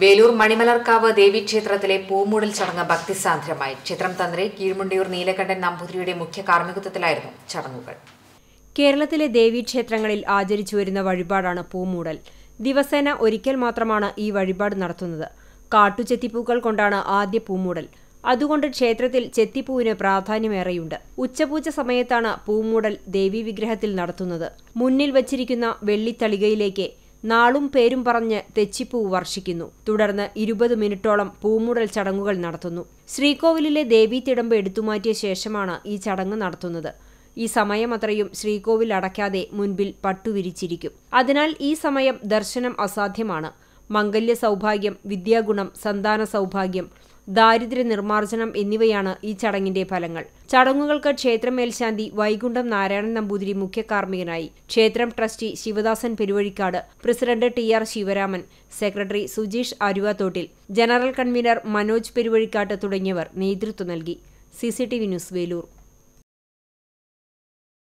വേലൂർ മണിമലർക്കാവ് ദേവീക്ഷേത്രത്തിലെ പൂമൂടൽ ചടങ്ങ് ഭക്തിസാന്ദ്രമായി ക്ഷേത്രം തന്ത്രി കീഴ്മുണ്ടിയൂർ നീലകണ്ഠൻ നമ്പൂതിരിയുടെ മുഖ്യ കാർമ്മികത്വത്തിലായിരുന്നു ചടങ്ങുകൾ കേരളത്തിലെ ദേവീക്ഷേത്രങ്ങളിൽ ആചരിച്ചു വരുന്ന വഴിപാടാണ് പൂമൂടൽ ദിവസേന ഒരിക്കൽ മാത്രമാണ് ഈ വഴിപാട് നടത്തുന്നത് കാട്ടുചെത്തിപ്പൂക്കൾ കൊണ്ടാണ് ആദ്യ പൂമൂടൽ അതുകൊണ്ട് ക്ഷേത്രത്തിൽ ചെത്തിപ്പൂവിന് പ്രാധാന്യമേറെയുണ്ട് ഉച്ചപൂജ സമയത്താണ് പൂമൂടൽ ദേവീവിഗ്രഹത്തിൽ നടത്തുന്നത് മുന്നിൽ വച്ചിരിക്കുന്ന വെള്ളിത്തളികയിലേക്ക് നാളും പേരും പറഞ്ഞ് തെച്ചിപ്പൂ വർഷിക്കുന്നു തുടർന്ന് ഇരുപത് മിനിറ്റോളം പൂമുടൽ ചടങ്ങുകൾ നടത്തുന്നു ശ്രീകോവിലിലെ ദേവീ തിടമ്പ് എടുത്തുമാറ്റിയ ശേഷമാണ് ഈ ചടങ്ങ് നടത്തുന്നത് ഈ സമയമത്രയും ശ്രീകോവിൽ അടയ്ക്കാതെ മുൻപിൽ പട്ടുവിരിച്ചിരിക്കും അതിനാൽ ഈ സമയം ദർശനം അസാധ്യമാണ് മംഗല്യ സൗഭാഗ്യം വിദ്യാഗുണം സന്താന സൗഭാഗ്യം ദാരിദ്ര്യ നിർമ്മാർജ്ജനം എന്നിവയാണ് ഈ ചടങ്ങിന്റെ ഫലങ്ങൾ ചടങ്ങുകൾക്ക് ക്ഷേത്രം മേൽശാന്തി വൈകുണ്ഠം നാരായണൻ നമ്പൂതിരി മുഖ്യ കാർമ്മികനായി ക്ഷേത്രം trustee Sivadasan Peruvazhikkad president T R Sivaraman secretary Sujeesh Aruvathottil general convener Manoj Peruvazhikkatt തുടങ്ങിയവർ നേതൃത്വം നൽകി സി ന്യൂസ് വേലൂർ